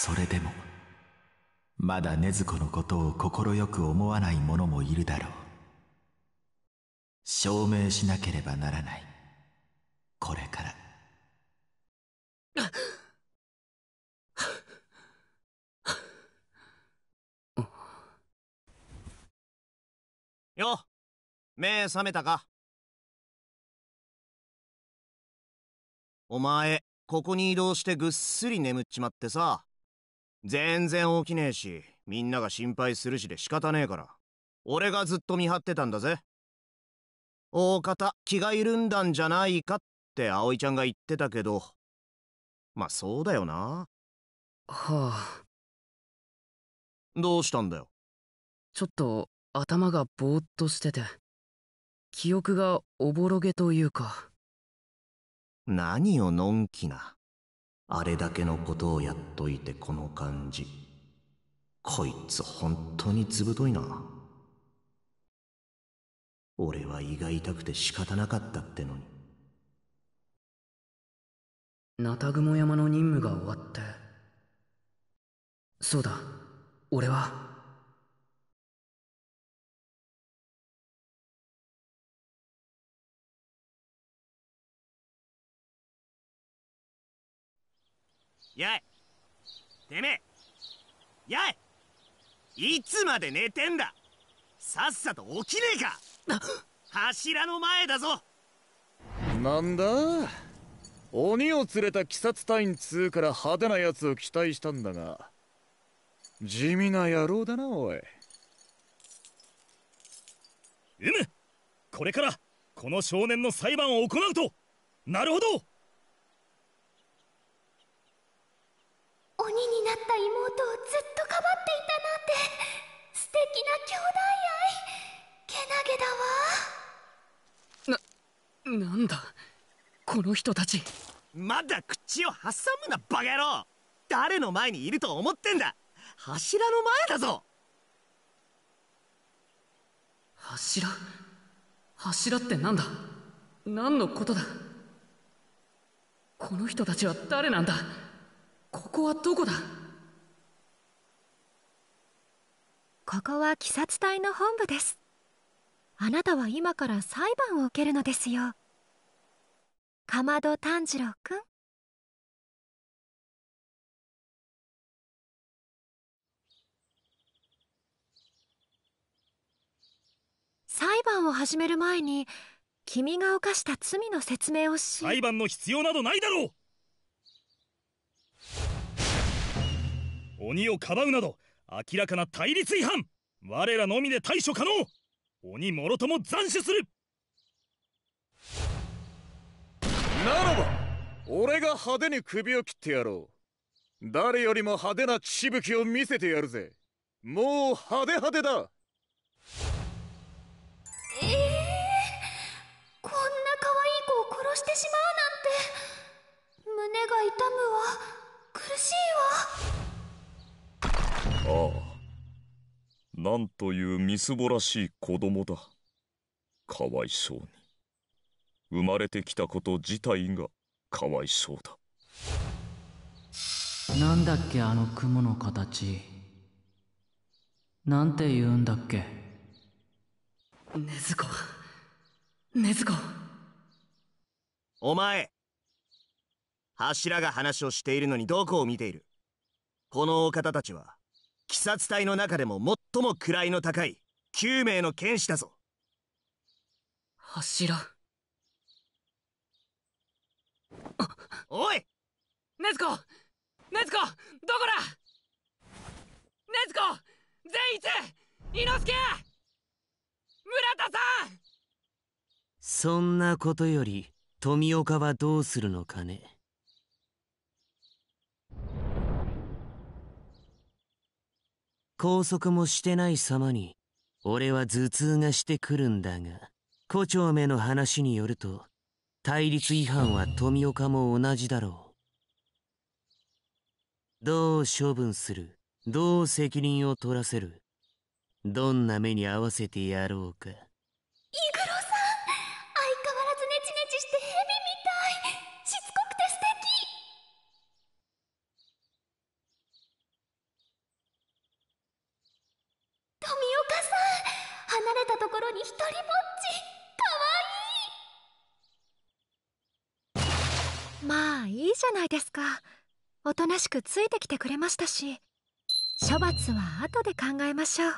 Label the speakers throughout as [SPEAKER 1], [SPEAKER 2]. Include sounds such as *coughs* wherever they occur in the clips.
[SPEAKER 1] それでもまだ禰豆子のことを快く思わない者もいるだろう証明しなければならないこれから
[SPEAKER 2] よ目覚めたか
[SPEAKER 1] お前ここに移動してぐっすり眠っちまってさ全然起きねえし、みんなが心配するしで仕方ねえから。俺がずっと見張ってたんだぜ。大方、気が緩んだんじゃないかって葵ちゃんが言ってたけど。まあそうだよ
[SPEAKER 2] な。はあ。どうしたんだよ。ちょっと、頭がぼーっとしてて。記憶がおぼろげというか。
[SPEAKER 1] 何をのんきな。あれだけのことをやっといてこの感じ。こいつ本当にずぶといな。俺は胃が痛くて仕方なかっ
[SPEAKER 3] たってのに。ナタグモ山の任務が終
[SPEAKER 2] わって。そうだ、俺は。
[SPEAKER 4] やいてめえやいいつまで寝てんださっさと起きねえか柱の前だぞなんだ鬼を連れた鬼殺隊員2から派手なやつを期待したんだが地味な野郎だなおいうむこれからこの少年の裁判を行うとなるほど
[SPEAKER 5] 鬼になった妹をずっとかばっていたなんて素敵な兄弟
[SPEAKER 4] 愛けなげだわななんだこの人たちまだ口を挟むなバカ野郎誰の前にいると思ってんだ柱の前だぞ
[SPEAKER 6] 柱柱ってなんだ何のことだこの人たちは誰なんだ
[SPEAKER 5] ここはどこだここは鬼殺隊の本部ですあなたは今から裁判を受けるのですよかまど炭治郎くん裁判を始める前に君が犯し
[SPEAKER 4] た罪の説明をし裁判の必要などないだろう鬼をかばうなど明らかな対立違反我らのみで対処可能鬼もろとも斬首するならば俺が派手に首を切ってやろう誰よりも派手な血しぶきを見せてやるぜもう派手派手だ
[SPEAKER 5] ええー、こんな可愛い子を殺してしまうなんて胸が痛むわ苦しいわ
[SPEAKER 1] ああなんというみすぼらしい子供だかわいそうに生まれてきたこと自体がかわいそうだ
[SPEAKER 6] なんだっけあの雲の形なんて言うんだっけねずこねずこ
[SPEAKER 1] お前柱が話をしているのにどこを見ているこのお方たちは鬼殺隊の中でも最も位の
[SPEAKER 4] 高い9名の剣士だぞ
[SPEAKER 1] 柱
[SPEAKER 6] おい禰豆子禰豆子どこだ禰豆子善一
[SPEAKER 2] 伊之助村田さん
[SPEAKER 1] そんなことより富岡はどうするのかね拘束もしてない様に、俺は頭痛がしてくるんだが、胡蝶目の話によると、対立違反は富岡も同じだろう。どう処分するどう責任を取らせるどんな目に合わせてやろうか。行
[SPEAKER 3] く
[SPEAKER 5] いいじゃないですかおとなしくついてきてくれましたし処罰は後で考えましょう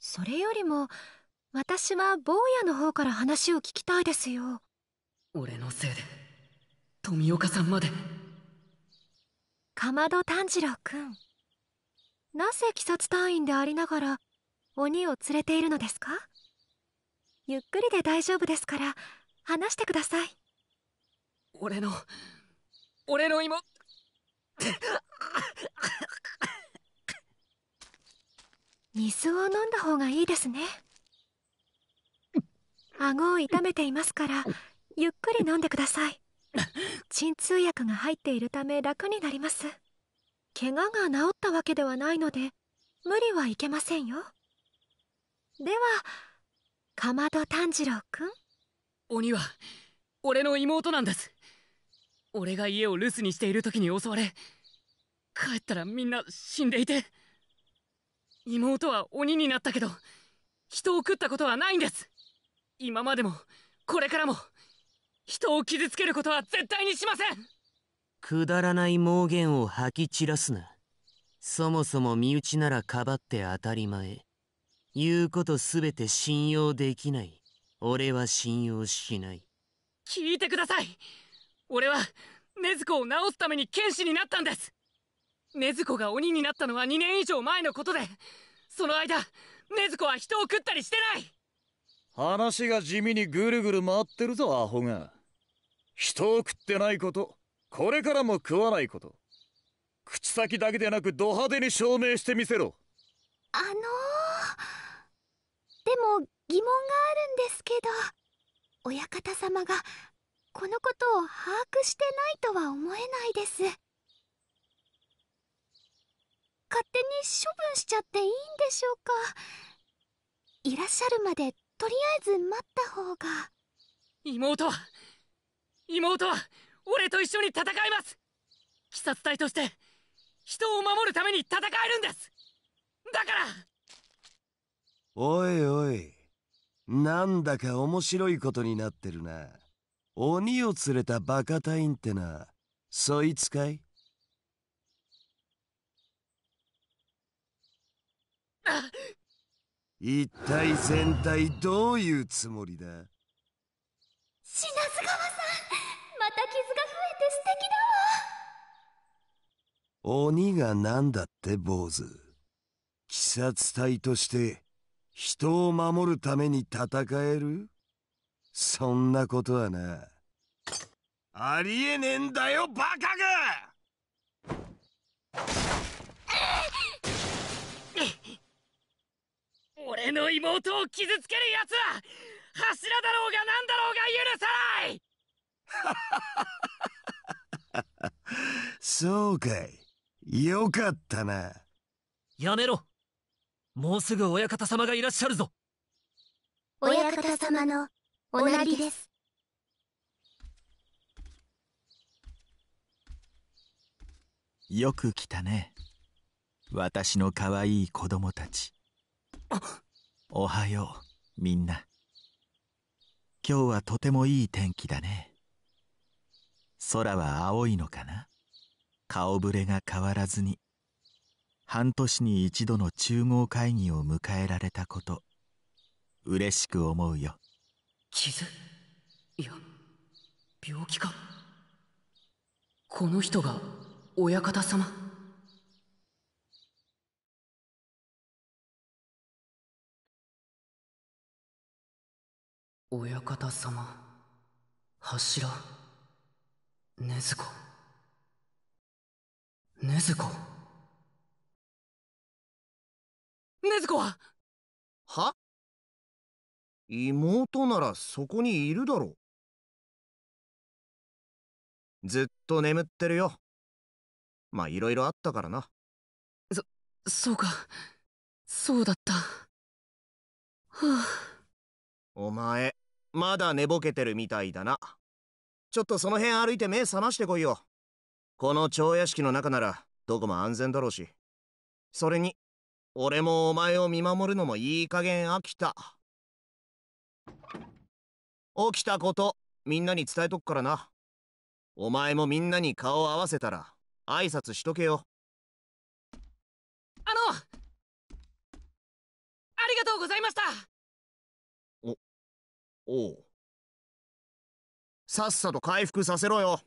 [SPEAKER 5] それよりも私は坊やの方から話を聞きたいですよ俺のせいで富岡さんまでかまど炭治郎くんなぜ鬼殺隊員でありながら鬼を連れているのですかゆっくりで大丈夫ですから話してください俺の俺の妹水を飲んだ方がいいですね顎を痛めていますからゆっくり飲んでください鎮痛薬が入っているため楽になります怪我が治ったわけではないので無理はいけませんよではかまど炭治郎君
[SPEAKER 6] 鬼は俺の妹なんです俺が家を留守にしている時に襲われ帰ったらみんな死んでいて妹は鬼になったけど人を食ったことはないんです今までもこれからも人を傷つけることは絶対にしません
[SPEAKER 1] くだらない妄言を吐き散らすなそもそも身内ならかばって当たり前言うことすべて信用できない俺は信用しない
[SPEAKER 6] 聞いてください俺は禰豆子を治すために剣士になったんです禰豆子が鬼になったのは2年以上前のことでその間禰豆子は人を食ったりしてない
[SPEAKER 4] 話が地味にぐるぐる回ってるぞアホが人を食ってないことこれからも食わないこと口先だけでなくド派手に証明してみせろあのー、
[SPEAKER 5] でも疑問があるんですけど親方様がこのことを把握してないとは思えないです勝手に処分しちゃっていいんでしょうかいらっしゃるまでとりあえず待った方が
[SPEAKER 6] 妹は妹は俺と一緒に戦います鬼殺隊として人を守るために戦えるんですだから
[SPEAKER 4] おいおいなんだか面白いことになってるな。鬼を連れたバカ隊員ってな、そいつかいあ一体全体どういうつもりだ
[SPEAKER 3] 品津川さんまた傷が増えて素敵
[SPEAKER 4] だわ鬼が何だって坊主鬼殺隊として人を守るために戦えるそんなことはな。ありえねえんだよ、バカが
[SPEAKER 3] 俺の
[SPEAKER 6] 妹を傷つける奴は、柱だろうが何
[SPEAKER 4] だろうが許さない *laughs* そうかい。よかったな。
[SPEAKER 6] やめろ。
[SPEAKER 7] もうすぐ親方様がいらっしゃるぞ。
[SPEAKER 5] 親方様のおなりです
[SPEAKER 1] よく来たね私のかわいい子供たちおはようみんな今日はとてもいい天気だね空は青いのかな顔ぶれが変わらずに半年に一度の中合会議を迎えられたこと嬉しく思うよ傷いや病気かこの人が
[SPEAKER 2] 親方様親方
[SPEAKER 3] 様柱禰豆子禰
[SPEAKER 2] 豆子禰豆子はは妹ならそこにいるだろう。ずっと眠ってるよ。
[SPEAKER 1] まあ、いろいろあったからな。
[SPEAKER 2] そ、そうか。そ
[SPEAKER 3] うだった。は
[SPEAKER 1] あ、お前、まだ寝ぼけてるみたいだな。ちょっとその辺歩いて目覚ましてこいよ。この蝶屋敷の中なら、どこも安全だろうし。それに、俺もお前を見守るのもいい加減飽きた。起きたことみんなに伝えとくからなお前もみんなに顔合わせたら挨拶しとけよ
[SPEAKER 2] あのありがとうございましたおおうさっさと回復させろよ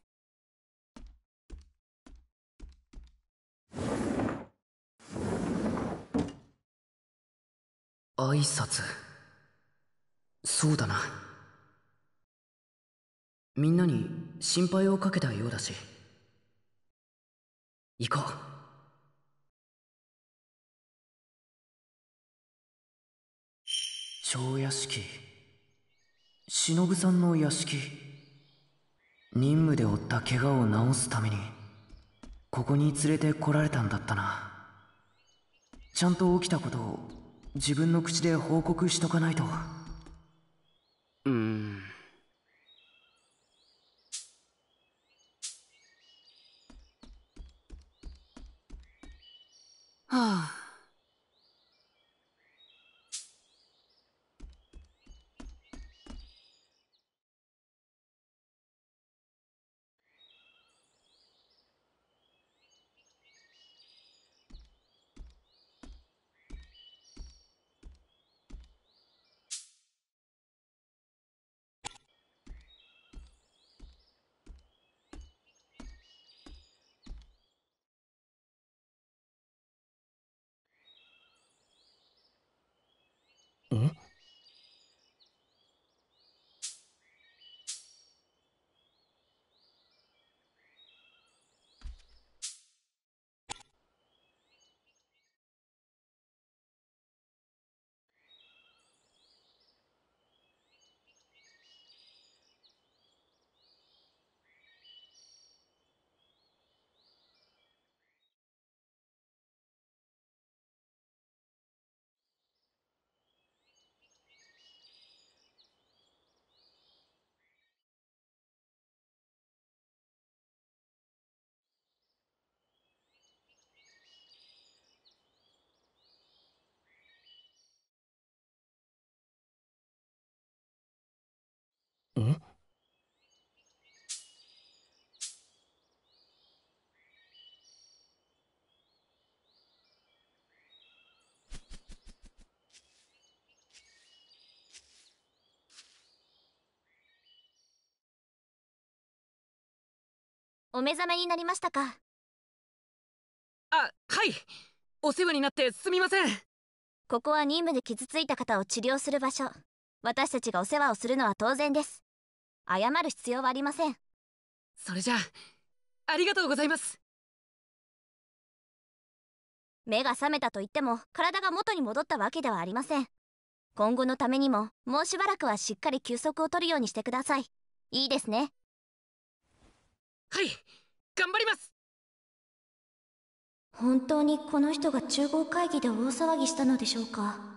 [SPEAKER 2] 挨拶そうだなみんなに心配をかけたようだし行こう蝶屋敷忍さ
[SPEAKER 6] んの屋敷任務で負った怪我を治すためにここに連れてこられたんだったなちゃんと起きたことを自分の口で報告しとかないと。
[SPEAKER 3] はあ。
[SPEAKER 2] お目覚めになりましたかあはいお世話になってすみませんここは任務で傷ついた方を治療する場所私たちがお世話をするのは当然です謝る必要はありませんそれじゃあありがとうございます目が覚めたと言っても体が元に戻ったわけではありません今後のためにももうしばらくはしっかり休息を取るようにしてくださいいいですねはい頑張ります本当にこの人が厨房会議で大騒ぎしたのでしょうか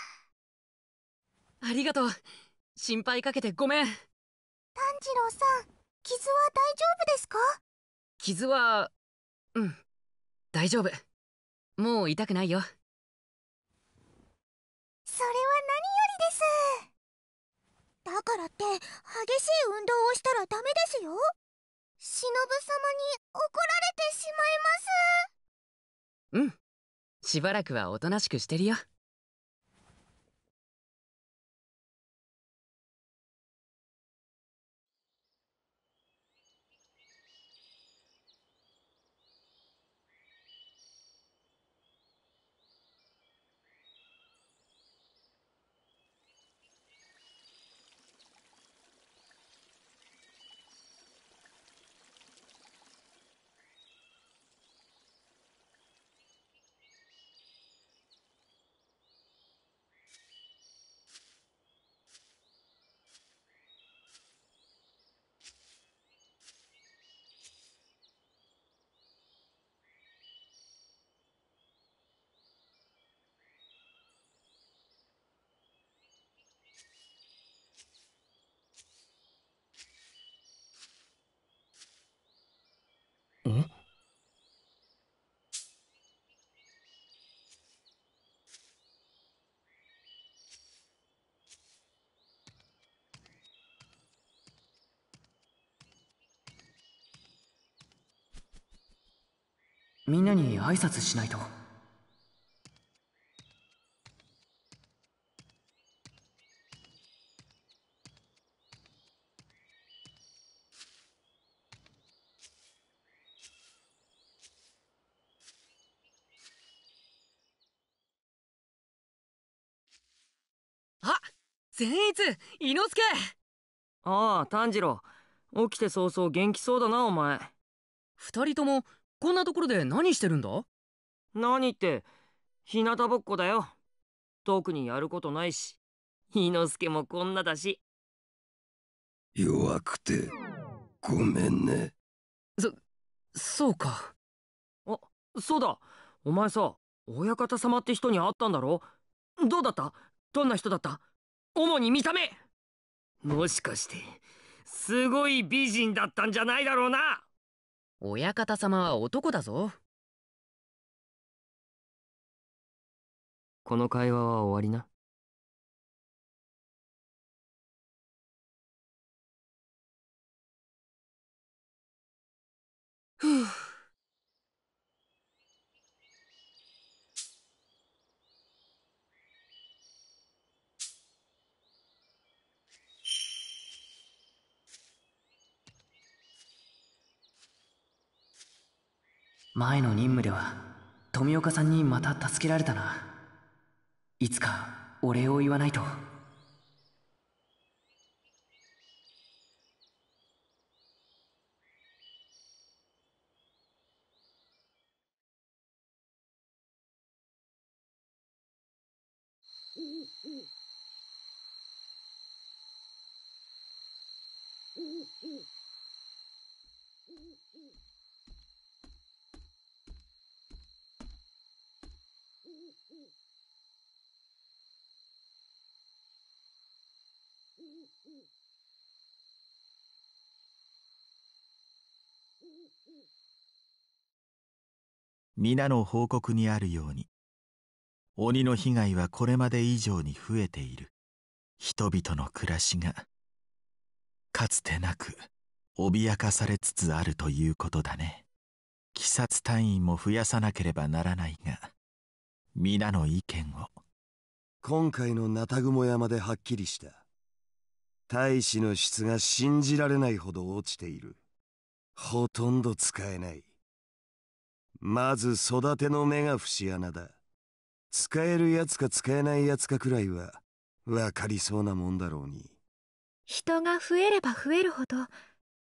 [SPEAKER 6] ありがとう心配かけてごめん炭
[SPEAKER 3] 治郎さん傷は
[SPEAKER 2] 大丈夫ですか傷はうん大丈夫もう痛くないよ
[SPEAKER 3] それは何よりですだからって激しい運動をしたらダメですよ忍様に怒られてし
[SPEAKER 2] まいますうんしばらくはおとなしくしてるよ
[SPEAKER 6] みんなに挨拶しないと
[SPEAKER 2] あ善逸伊之助
[SPEAKER 7] ああ炭治郎起きて早々元気そうだなお前二人ともこんなところで何してるんだ何って、日向ぼっこだよ。特にやることないし、伊之助もこんなだし。
[SPEAKER 3] 弱くて、ごめ
[SPEAKER 7] んね。そ、そうか。あ、そうだ。お前さ、親方様って人に会ったんだろどうだったどんな人だった主に見た目
[SPEAKER 6] もしかして、
[SPEAKER 7] すごい美人だったん
[SPEAKER 2] じゃないだろうな親方様は男だぞ。この会話は終わりな。ふぅ。
[SPEAKER 6] 前の任務では富岡さんにまた助けられたないつかお礼を言わないと。
[SPEAKER 1] 皆の報告にあるように鬼の被害はこれまで以上に増えている人々の暮らしがかつてなく脅かされつつあるということだね鬼殺隊員も増やさなければならないが皆の意見を
[SPEAKER 4] 今回のナタグモ山ではっきりした大使の質が信じられないほど落ちているほとんど使えない。まず育ての目が節穴だ。使えるやつか使えないやつかくらいは、わかりそうなもんだろうに。
[SPEAKER 5] 人が増えれば増えるほど、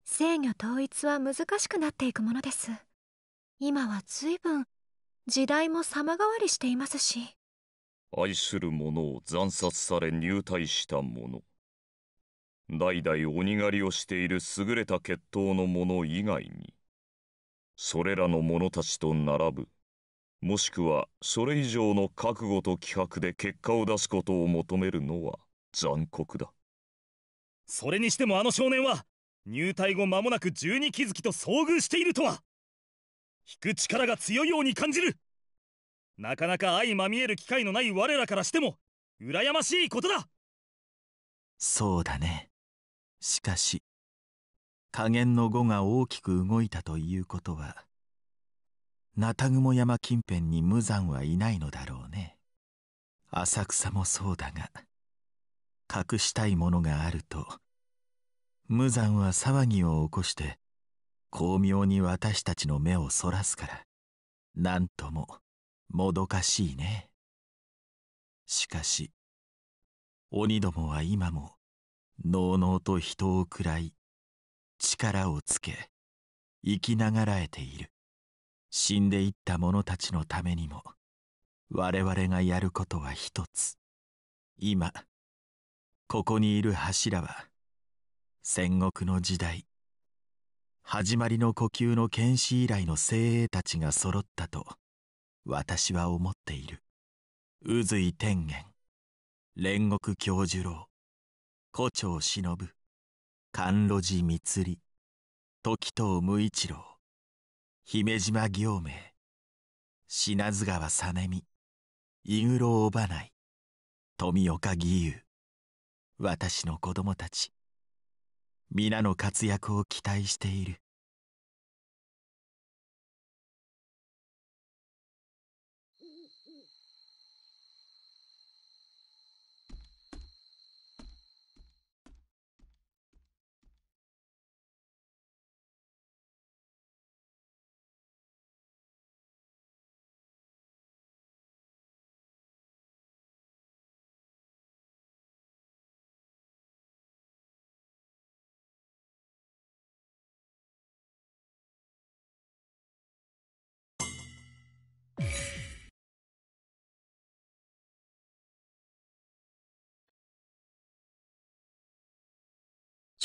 [SPEAKER 5] 制御統一は難しくなっていくものです。今は随分、時代も様変わりしていますし。
[SPEAKER 1] 愛する者を惨殺され入隊した者。代々鬼狩りをしている優れた血統の者以外に、それらの者たちと並ぶ、もしくはそれ以上の覚悟と気迫で結果を出すことを求めるのは残酷だ。
[SPEAKER 4] それにしてもあの少年は、入隊後間もなく十二気づきと遭遇しているとは、引く力が強いように感じるなかなか相まみえる機会のない我らからしても、羨ましいことだ
[SPEAKER 1] そうだね。しかし、加減の碁が大きく動いたということは、中タ山近辺に無残はいないのだろうね。浅草もそうだが、隠したいものがあると、無残は騒ぎを起こして、巧妙に私たちの目をそらすから、何とも、もどかしいね。しかし、鬼どもは今も、のうのうと人を喰らい、力をつけ、生きながらえている。死んでいった者たちのためにも、我々がやることは一つ。今、ここにいる柱は、戦国の時代、始まりの呼吸の剣士以来の精鋭たちが揃ったと、私は思っている。渦井天元、煉獄教授郎。古町忍甘露寺光時藤無一郎姫島行明品津川実美伊黒尾花バ富岡義勇私の子供たち皆の活躍を期待してい
[SPEAKER 2] る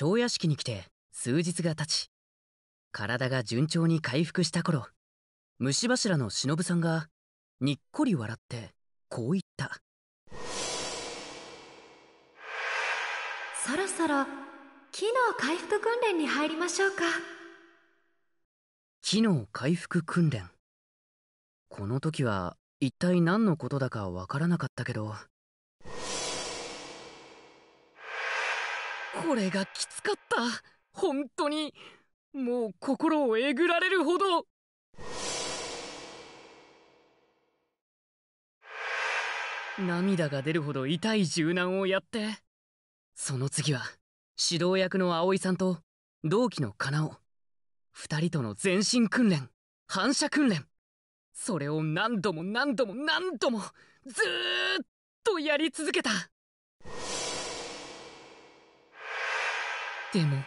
[SPEAKER 2] 蝶屋敷に来て数日が経ち、体が順調に回復した頃、虫柱の忍さんが
[SPEAKER 6] にっこり笑ってこう言った。
[SPEAKER 5] そろそろ機能回復訓練に入りましょうか。
[SPEAKER 6] 機能回復訓練。この時は一体何のことだかわからなかったけど。これがきつかった本当にもう心をえぐられるほど涙が出るほど痛い柔軟をやってその次は指導役の葵さんと同期のカナお2人との全身訓練反射訓練それを何度も何度も何度もずーっとやり続けたでも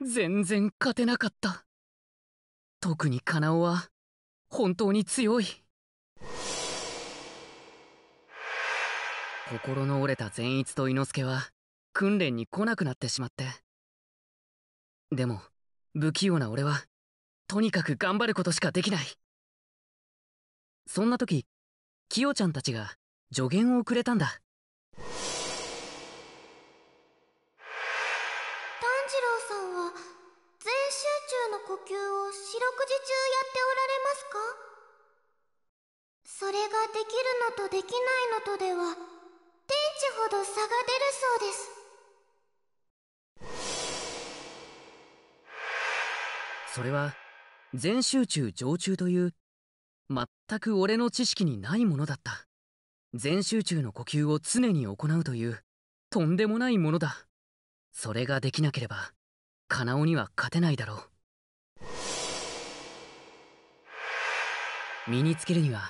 [SPEAKER 6] 全然勝てなかった特にカナオは本当に強い心の折れた善逸と伊
[SPEAKER 2] 之助は訓練に来なくなってしまってでも不器用な俺はとにかく頑張ることしかできない
[SPEAKER 6] そんな時キヨちゃんたちが助言をくれたんだ
[SPEAKER 5] できないのとでは天地ほど差が出るそうです
[SPEAKER 6] それは全集中常駐という全く俺の知識にないものだった全集中の呼吸を常に行うというとんでもないものだそれができなければカナオには勝てないだろう身につけるには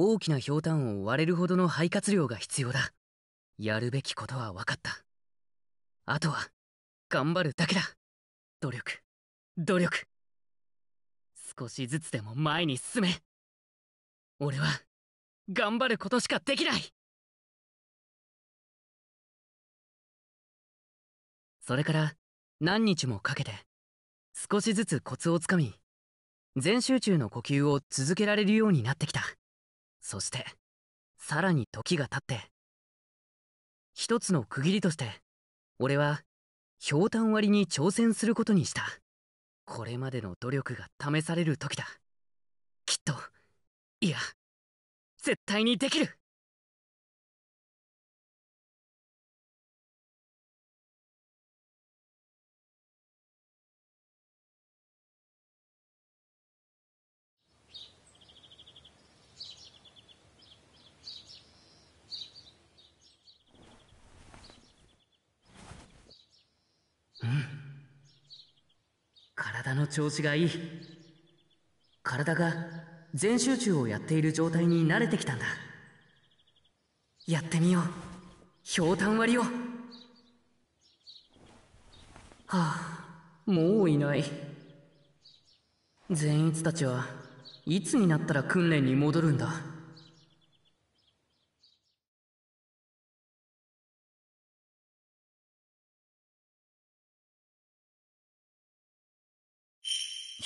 [SPEAKER 6] 大きなひょを割れるほどの肺活量が必要だやるべきこ
[SPEAKER 2] とは分かったあとは頑張るだけだ努力努力少しずつでも前に進め俺は頑張ることしかできないそれから何日もかけて少しずつコツをつかみ全集中の呼吸を続けられるようになってきた。
[SPEAKER 6] そしてさらに時が経って一つの区切りとして俺はひょうたん割りに挑戦することにした
[SPEAKER 2] これまでの努力が試される時だきっといや絶対にできる
[SPEAKER 6] 体の調子がいい体が全集中をやっている状態に慣れてきたんだやってみようひょうたん割りをはあもういない善逸たちはいつになったら訓練に戻る
[SPEAKER 2] んだ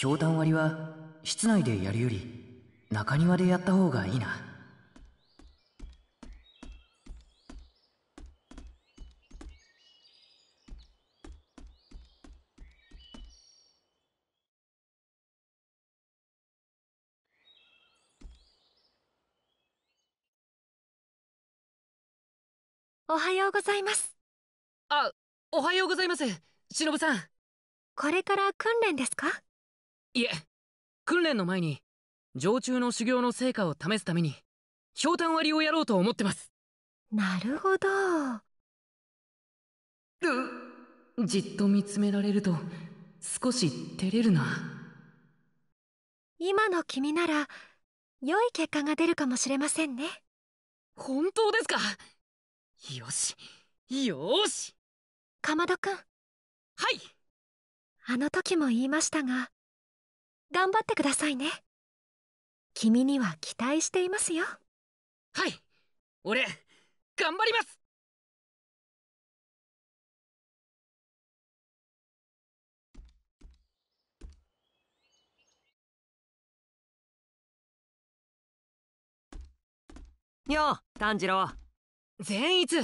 [SPEAKER 2] 氷炭割りは室内でやるより中庭でやった
[SPEAKER 6] 方がいいな。
[SPEAKER 2] おはようございますあおはようございますしのぶさんこれから訓練ですかいえ訓練の前に
[SPEAKER 6] 常駐の修行の成果を試すためにひょうたん割りをやろうと思ってます
[SPEAKER 2] なるほど
[SPEAKER 6] うじっと見つめられると少し
[SPEAKER 5] 照れるな今の君なら良い結果が出るかもしれませんね本当ですかよし
[SPEAKER 2] よしかまどくんはいあの時も言いましたが頑張ってくださいね君には期待していますよはい俺頑張りますよう炭治郎善逸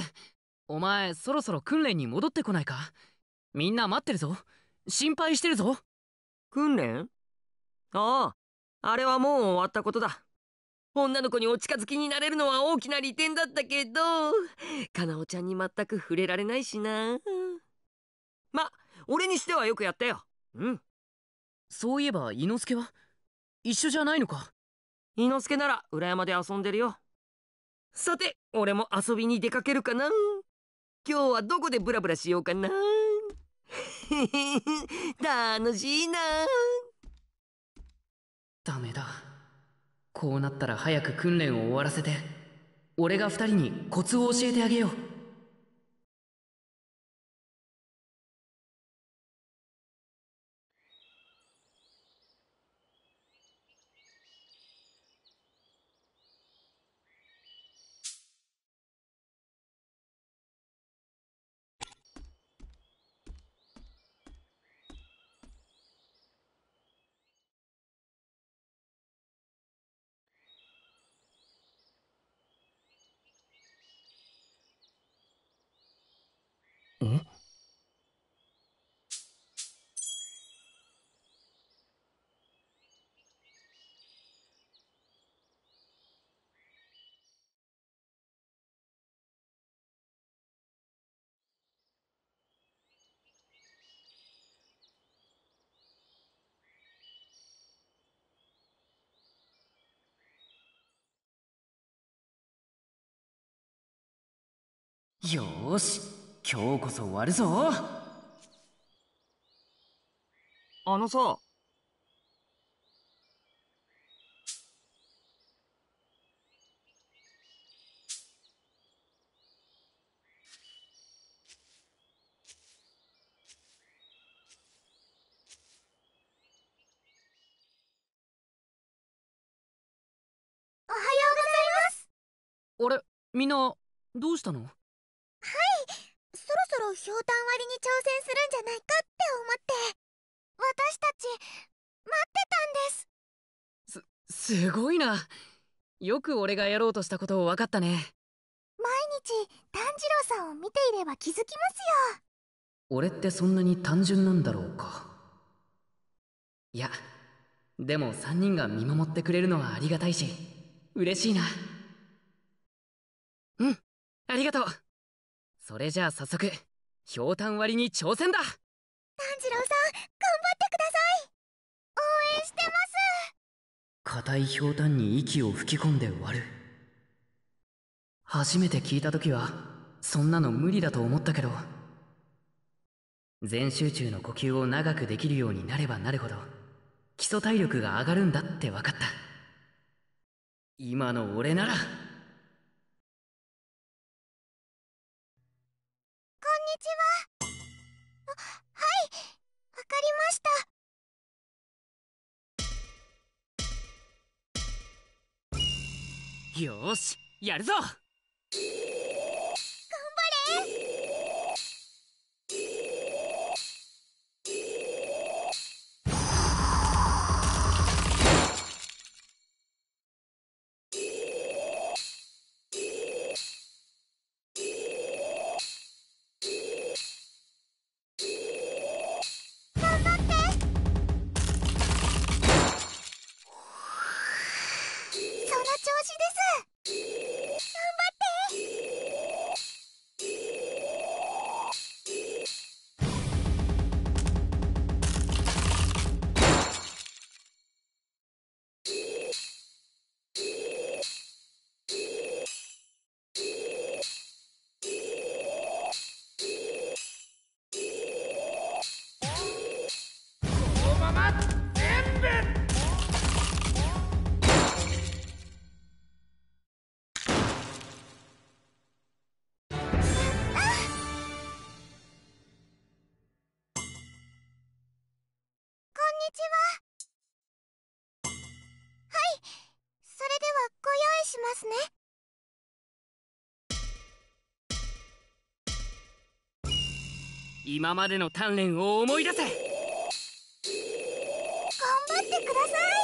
[SPEAKER 2] お
[SPEAKER 6] 前そろそろ訓練に戻ってこないかみんな待ってるぞ心配してるぞ訓練ああ、あれはもう終わったことだ。
[SPEAKER 7] 女の子にお近づきになれるのは大きな利点だったけど、かなおちゃんに全く触れられないしな。ま、俺にしてはよくやったよ。うん。そういえば、伊之助は一緒じゃないのか伊之助なら裏山で遊んでるよ。さて、俺も遊びに出かけるかな。今日はどこでブラブラしようかな。*laughs* 楽しいな。
[SPEAKER 6] ダメだこうなったら早
[SPEAKER 2] く訓練を終わらせて俺が2人にコツを教えてあげようよーし今日こそ終わるぞあのさおはようございまあれみんなどうしたの
[SPEAKER 3] ろひょうたん割りに挑戦するんじゃないかって思って私たち待ってたんで
[SPEAKER 2] すすすごいな
[SPEAKER 6] よく俺がやろうとしたことを分かったね毎
[SPEAKER 3] 日炭治郎さんを見て
[SPEAKER 6] いれば気づきますよ俺ってそんなに単純なんだろうかいやでも3人が見守ってくれるのはありがたいし嬉しいな
[SPEAKER 3] うんありがとう
[SPEAKER 6] それじゃあ早速ひょうたん割に挑戦だ炭治郎さん頑
[SPEAKER 3] 張ってくだ
[SPEAKER 6] さい応援してます硬いひょうたんに息を吹き込んで割る初めて聞いた時はそんなの無理だと思ったけど全集中の呼吸を長くできるようになればなるほど基礎体力が上がるんだって分かった今
[SPEAKER 2] の俺なら
[SPEAKER 3] かり
[SPEAKER 6] ました。よしやるぞ今までの鍛錬を思い出せ頑張っ
[SPEAKER 3] てください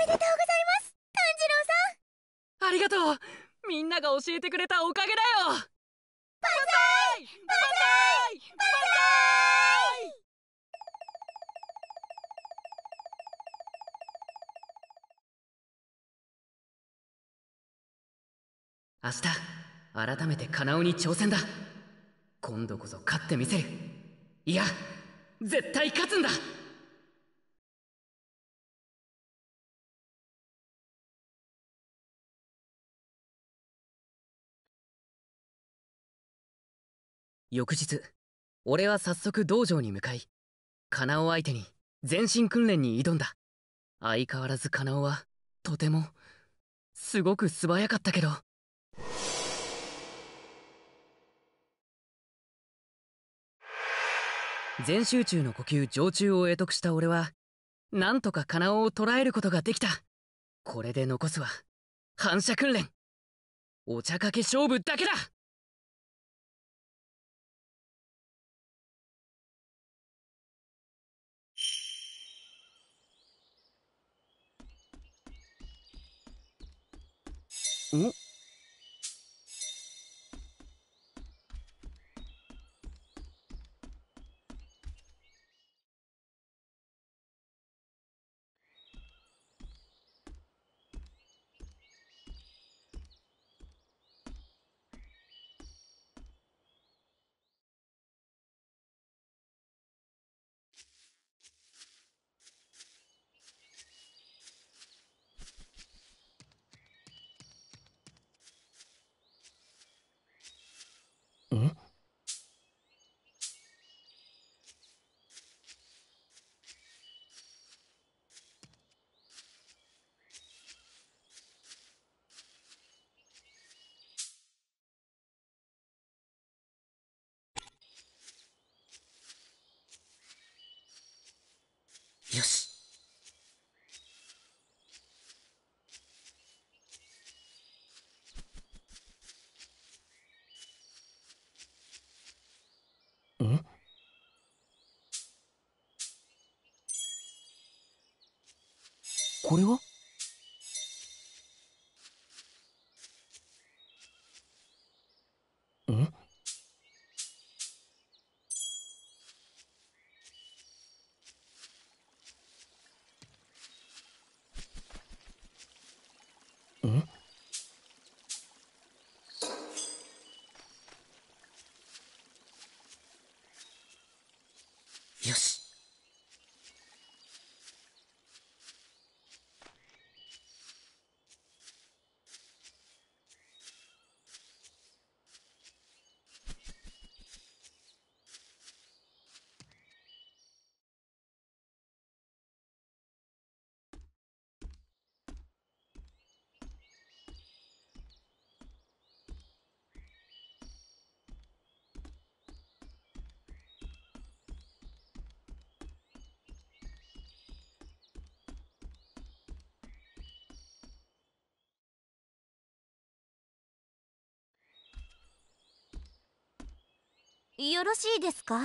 [SPEAKER 3] めでとうございます炭治郎さんありがとうみ
[SPEAKER 6] んなが教えてくれたおかげだよバンザイバンザイバンザイ
[SPEAKER 2] 明日改めてカナオに挑戦だ今度こそ勝ってみせるいや絶対勝つんだ翌日俺は早速道場に向かいカナオ相手に全身訓練に挑んだ
[SPEAKER 6] 相変わらずカナオはとてもすごく素早かったけど全集中の呼吸常駐を得得した俺はなんとかカナオ
[SPEAKER 2] を捕らえることができたこれで残すは反射訓練お茶かけ勝負だけだん？
[SPEAKER 8] これは
[SPEAKER 3] よし
[SPEAKER 2] よろしいですかは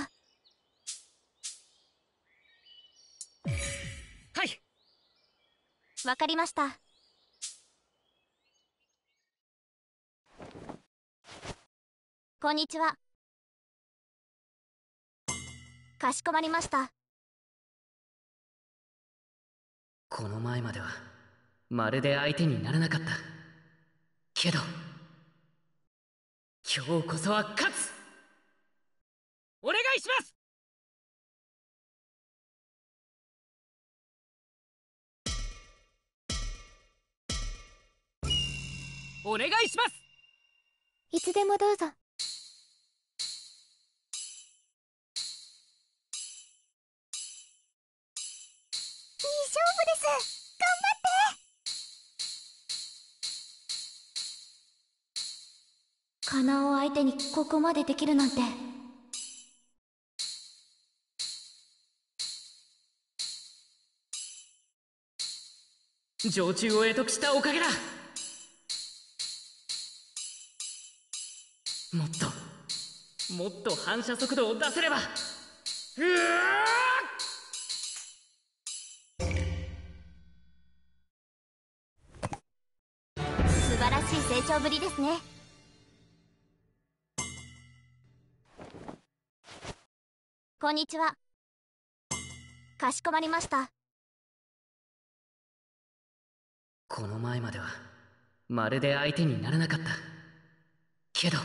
[SPEAKER 2] いわかりましたこんにちはかしこまりました
[SPEAKER 6] この前まではまるで相手にならなかったけど
[SPEAKER 2] 今日こそは勝ついしますお願いしますいつでもどうぞ
[SPEAKER 5] かなを相手にここまでできるなんて
[SPEAKER 6] 常中を得得したおかげだもっともっと反射速度を出せればうわ
[SPEAKER 3] 成長ぶりです
[SPEAKER 2] ねこんにちはかしこまりましたこの前まではまるで相手にならなかったけど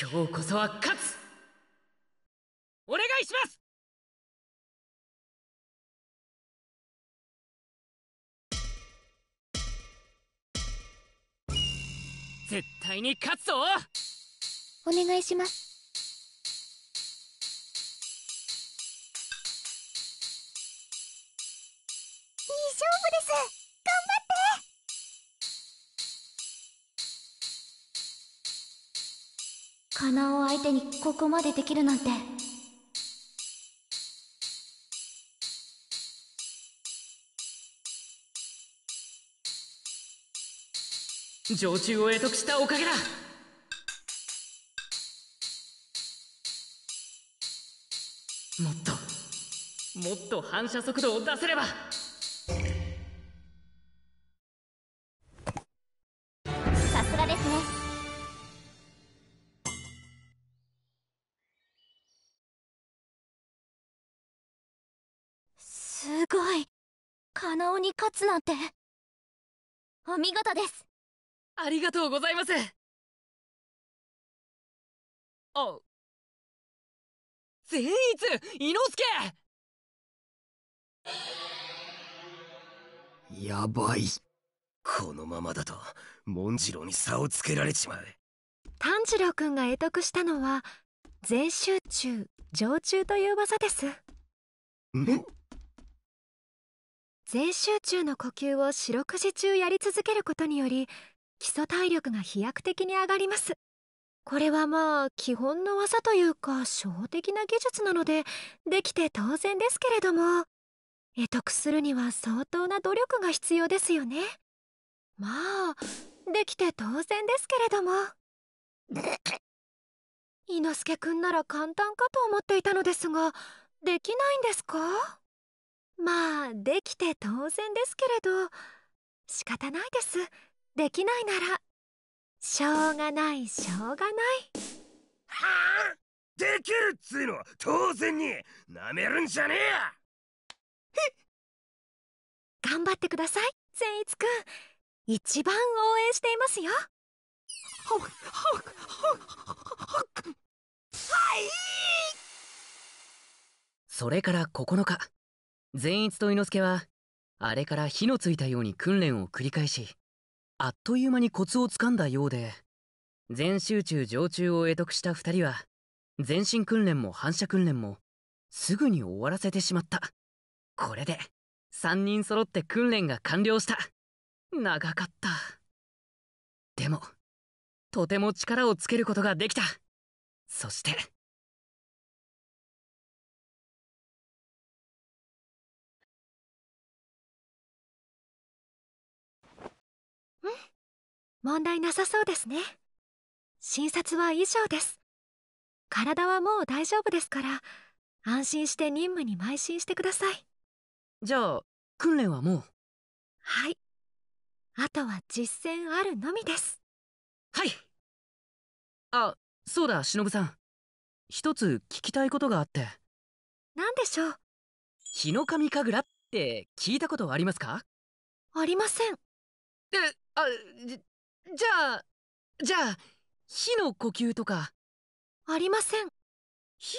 [SPEAKER 2] 今日こそは勝つお願いします
[SPEAKER 6] 絶対に勝つぞ
[SPEAKER 2] お願いします
[SPEAKER 3] 頑張っ
[SPEAKER 5] てかなを相手にここまでできるなんて
[SPEAKER 6] 常駐を得得したおかげだもっともっと反射速度を出せれば
[SPEAKER 2] 顔に勝つなんてお見事ですありがとうございますあ善逸伊之助
[SPEAKER 4] やばいこのままだと紋次郎に差をつけられちまう
[SPEAKER 5] 炭治郎君が会得したのは全集中常駐という技ですん全集中の呼吸を四六時中やり続けることにより基礎体力が飛躍的に上がりますこれはまあ基本の技というか初歩的な技術なのでできて当然ですけれども得得するには相当な努力が必要ですよねまあできて当然ですけれども伊 *coughs* 之助くんなら簡単かと思っていたのですができないんですかまあできて当然ですけれど仕方ないですできないならしょうがないしょうがないはあできるっつうの当然に
[SPEAKER 3] なめるんじゃねえ
[SPEAKER 5] 頑張ってください善逸くん一番応援していますよはい
[SPEAKER 6] それから9日善逸と伊之助は、あれから火のついたように訓練を繰り返し、あっという間にコツをつかんだようで、全集中常駐を得得した二人は、全身訓練も反射訓練も、すぐに終わらせてしまった。これで、三人揃って訓練が完了した。長かった。
[SPEAKER 2] でも、とても力をつけることができた。そして、問
[SPEAKER 5] 題なさそうですね診察は以上です体はもう大丈夫ですから安心して任務に邁進してくださいじゃあ訓練はもうはいあとは実践あるのみで
[SPEAKER 2] すはいあそうだ忍さん一つ聞きたいことがあって何でしょう日の神神楽っ
[SPEAKER 5] て
[SPEAKER 6] 聞いたことありますか
[SPEAKER 5] ありませんえあじ
[SPEAKER 2] ゃあ、じゃあ、火の呼吸とか。ありません。
[SPEAKER 5] ひ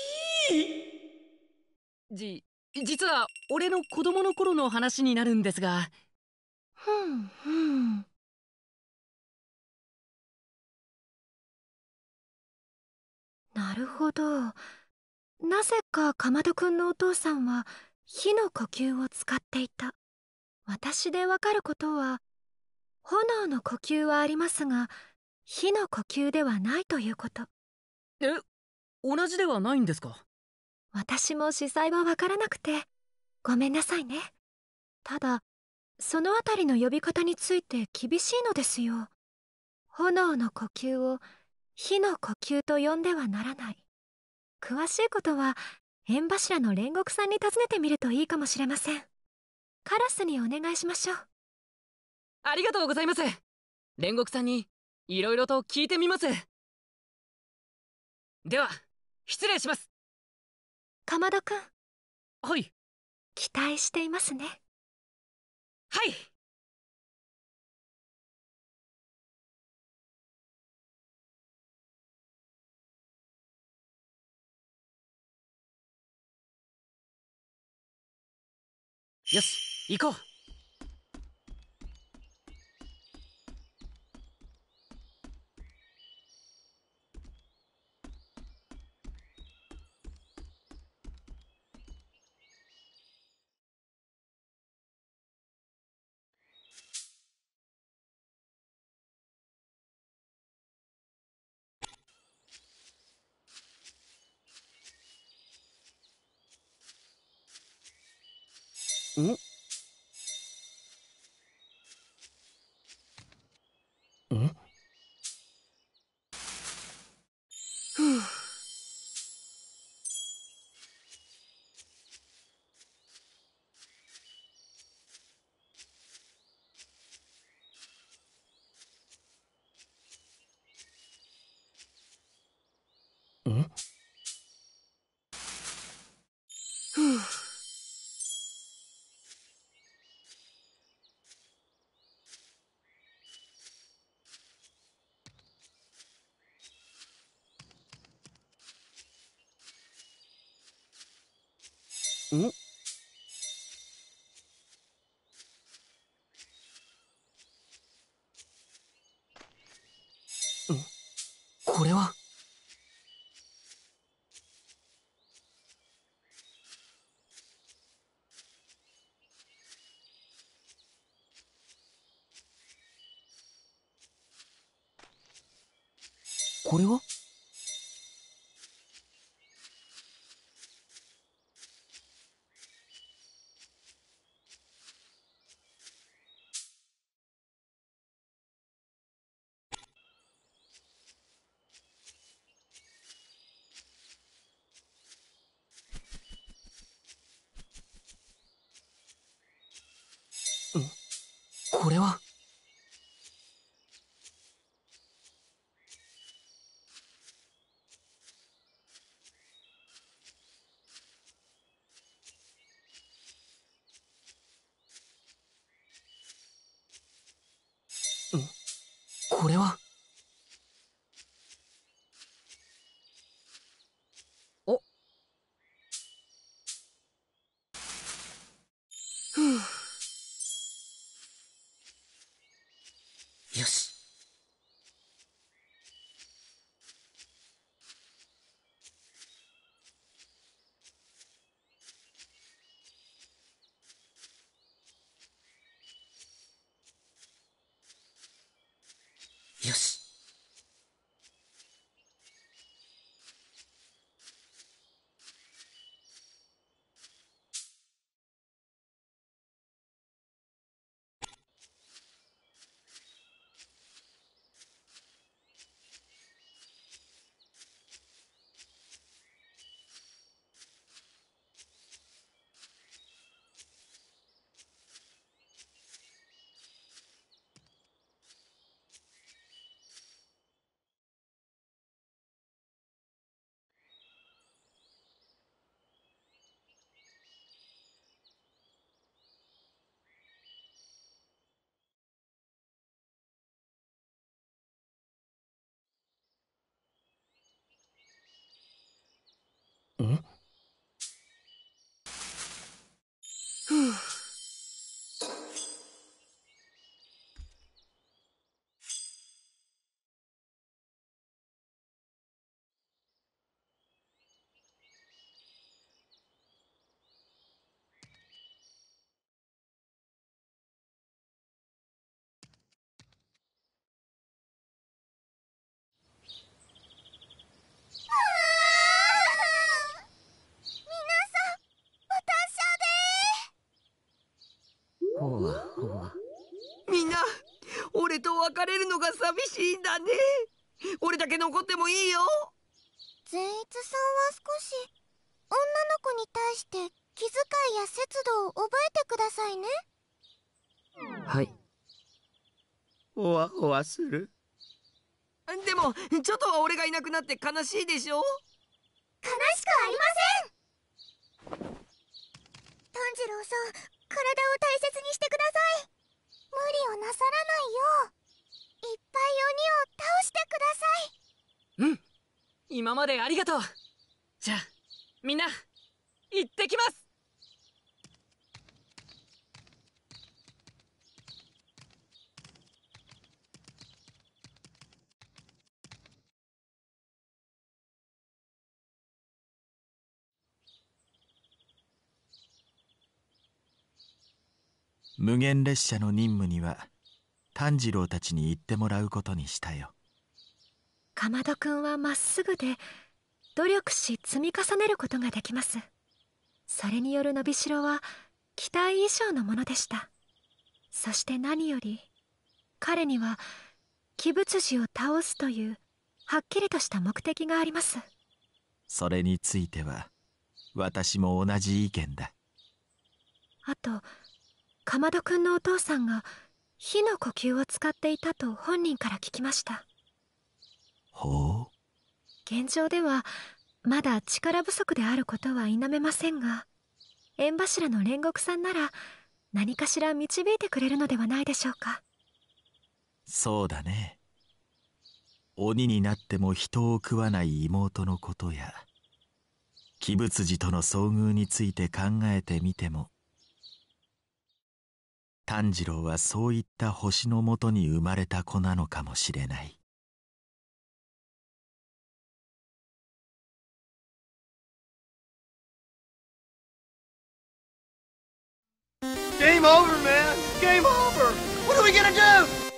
[SPEAKER 3] じ、
[SPEAKER 6] 実は俺の子供の頃の
[SPEAKER 2] 話になるんですが。ふんふん。なるほど。
[SPEAKER 5] なぜかかまどくんのお父さんは火の呼吸を使っていた。私でわかることは炎の呼吸はありますが火の呼吸ではないということえ同じではないんですか私も司祭は分からなくてごめんなさいねただそのあたりの呼び方について厳しいのですよ炎の呼吸を火の呼吸と呼んではならない詳しいことは縁柱の煉獄さんに尋ねてみるといいかもしれませんカラスにお願いしましょうありがとうございます煉獄さんに
[SPEAKER 2] いろいろと聞いてみますでは失礼しますかどく君はい期待していますねはいよし行こう
[SPEAKER 8] Mm-hmm.
[SPEAKER 6] んこれは
[SPEAKER 8] これは Huh?
[SPEAKER 3] ほはほは
[SPEAKER 7] みんな俺と別れるのが寂しいんだね俺だけ残ってもいいよ
[SPEAKER 5] 善逸さんは少し女の子に対して気遣いや節度を覚えてくださいね
[SPEAKER 1] はいおわおわする
[SPEAKER 7] でもちょっとは俺がいなくなって悲しいでしょ悲しくあ
[SPEAKER 6] りません炭治郎さん体を大切にしてください無理をなさらないよういっぱい鬼を倒してくださいうん今までありがとうじゃあみんな行ってきます
[SPEAKER 1] 無限列車の任務には炭治郎たちに行ってもらうことにしたよ
[SPEAKER 5] かまどくんはまっすぐで努力し積み重ねることができますそれによる伸びしろは期待以上のものでしたそして何より彼には鬼物児を倒すというはっきりとした目的があります
[SPEAKER 1] それについては私も同じ意見だ
[SPEAKER 5] あとかまどくんのお父さんが火の呼吸を使っていたと本人から聞きましたほう現状ではまだ力不足であることは否めませんが縁柱の煉獄さんなら何かしら導いてくれるのではないでしょうか
[SPEAKER 1] そうだね鬼になっても人を食わない妹のことや鬼仏寺との遭遇について考えてみても炭治郎はそういった星のもとに生まれた子なのかもしれな
[SPEAKER 2] いゲームオーバー man! Game over! What are we gonna do?